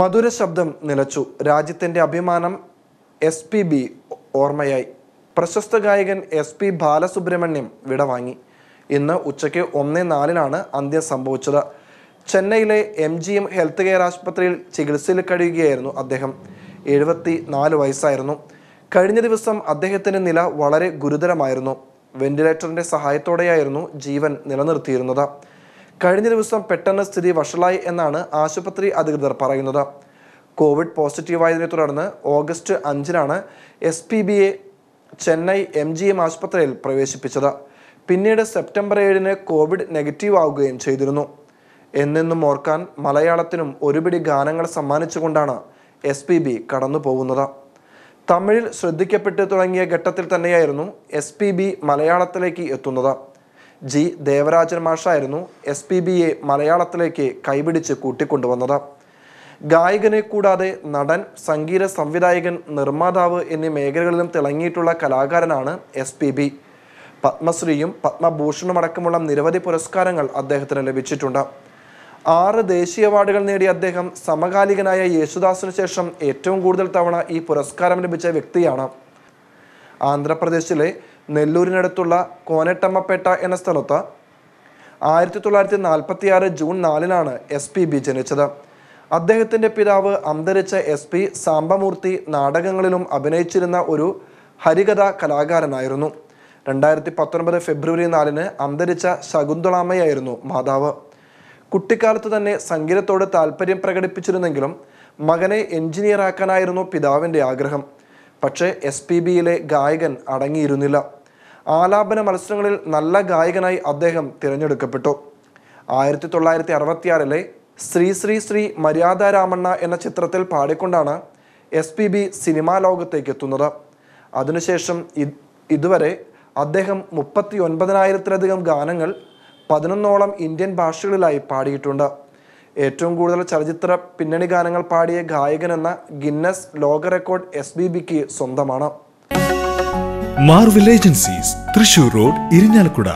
മധുര ശബ്ദം നിലച്ചു രാജ്യത്തിൻ്റെ അഭിമാനം എസ് പി ബി ഓർമ്മയായി പ്രശസ്ത ഗായകൻ എസ് പി ബാലസുബ്രഹ്മണ്യം വിടവാങ്ങി ഇന്ന് ഉച്ചയ്ക്ക് ഒന്നേ നാലിനാണ് അന്ത്യം സംഭവിച്ചത് ചെന്നൈയിലെ M G M health care ആശുപത്രിയിൽ ചികിത്സയിൽ കഴിയുകയായിരുന്നു അദ്ദേഹം എഴുപത്തി നാല് വയസ്സായിരുന്നു കഴിഞ്ഞ ദിവസം അദ്ദേഹത്തിൻ്റെ നില വളരെ ഗുരുതരമായിരുന്നു വെന്റിലേറ്ററിൻ്റെ സഹായത്തോടെയായിരുന്നു ജീവൻ നിലനിർത്തിയിരുന്നത് കഴിഞ്ഞ ദിവസം പെട്ടെന്ന് സ്ഥിതി വഷളായി എന്നാണ് ആശുപത്രി അധികൃതർ പറയുന്നത് കോവിഡ് പോസിറ്റീവായതിനെ തുടർന്ന് ഓഗസ്റ്റ് അഞ്ചിനാണ് S P Chennai M G M ആശുപത്രിയിൽ പ്രവേശിപ്പിച്ചത് പിന്നീട് സെപ്റ്റംബർ ഏഴിന് കോവിഡ് നെഗറ്റീവ് ആവുകയും ചെയ്തിരുന്നു എന്നെന്നും ഓർക്കാൻ മലയാളത്തിനും ഒരുപിടി ഗാനങ്ങൾ സമ്മാനിച്ചുകൊണ്ടാണ് എസ് പി ബി കടന്നു പോകുന്നത് തമിഴിൽ ശ്രദ്ധിക്കപ്പെട്ട് തുടങ്ങിയ ഘട്ടത്തിൽ തന്നെയായിരുന്നു എസ് പി ബി മലയാളത്തിലേക്ക് എത്തുന്നത് ജി ദേവരാജൻ മാഷായിരുന്നു എസ് പി എ മലയാളത്തിലേക്ക് കൈപിടിച്ച് കൂട്ടിക്കൊണ്ടുവന്നത് ഗായകനെ കൂടാതെ നടൻ സംഗീത സംവിധായകൻ നിർമ്മാതാവ് എന്നീ മേഖലകളിലും തിളങ്ങിയിട്ടുള്ള കലാകാരനാണ് എസ് പി ബി പത്മശ്രീയും പത്മഭൂഷണും അടക്കമുള്ള നിരവധി പുരസ്കാരങ്ങൾ അദ്ദേഹത്തിന് ലഭിച്ചിട്ടുണ്ട് ആറ് ദേശീയ അവാർഡുകൾ നേടിയ അദ്ദേഹം സമകാലികനായ യേശുദാസിനു ശേഷം ഏറ്റവും കൂടുതൽ തവണ ഈ പുരസ്കാരം ലഭിച്ച വ്യക്തിയാണ് ആന്ധ്രാപ്രദേശിലെ നെല്ലൂരിനടുത്തുള്ള കോനട്ടമ്മപ്പേട്ട എന്ന സ്ഥലത്ത് ആയിരത്തി തൊള്ളായിരത്തി നാൽപ്പത്തി ആറ് ജൂൺ നാലിനാണ് എസ് പി ബി ജനിച്ചത് അദ്ദേഹത്തിൻ്റെ പിതാവ് അന്തരിച്ച എസ് പി സാംബമൂർത്തി നാടകങ്ങളിലും അഭിനയിച്ചിരുന്ന ഒരു ഹരികഥ കലാകാരനായിരുന്നു രണ്ടായിരത്തി പത്തൊൻപത് ഫെബ്രുവരി നാലിന് അന്തരിച്ച ശകുന്തളാമ്മയായിരുന്നു മാതാവ് കുട്ടിക്കാലത്ത് തന്നെ സംഗീതത്തോട് താല്പര്യം പ്രകടിപ്പിച്ചിരുന്നെങ്കിലും മകനെ എഞ്ചിനീയറാക്കാനായിരുന്നു പിതാവിൻ്റെ ആഗ്രഹം പക്ഷേ എസ് പി ബിയിലെ ഗായകൻ അടങ്ങിയിരുന്നില്ല ആലാപന മത്സരങ്ങളിൽ നല്ല ഗായകനായി അദ്ദേഹം തിരഞ്ഞെടുക്കപ്പെട്ടു ആയിരത്തി തൊള്ളായിരത്തി അറുപത്തിയാറിലെ ശ്രീ ശ്രീ ശ്രീ മര്യാദാരാമണ്ണ എന്ന ചിത്രത്തിൽ പാടിക്കൊണ്ടാണ് എസ് പി ബി സിനിമാ ലോകത്തേക്ക് എത്തുന്നത് അതിനുശേഷം ഇതുവരെ അദ്ദേഹം മുപ്പത്തി ഒൻപതിനായിരത്തിലധികം ഗാനങ്ങൾ പതിനൊന്നോളം ഇന്ത്യൻ ഭാഷകളിലായി പാടിയിട്ടുണ്ട് ഏറ്റവും കൂടുതൽ ചലച്ചിത്ര പിന്നണി ഗാനങ്ങൾ പാടിയ ഗായകൻ എന്ന ഗിന്നസ് ലോക റെക്കോർഡ് എസ് ബി ബിക്ക് സ്വന്തമാണ് Marvel agencies Thrissur road Irinjalakuda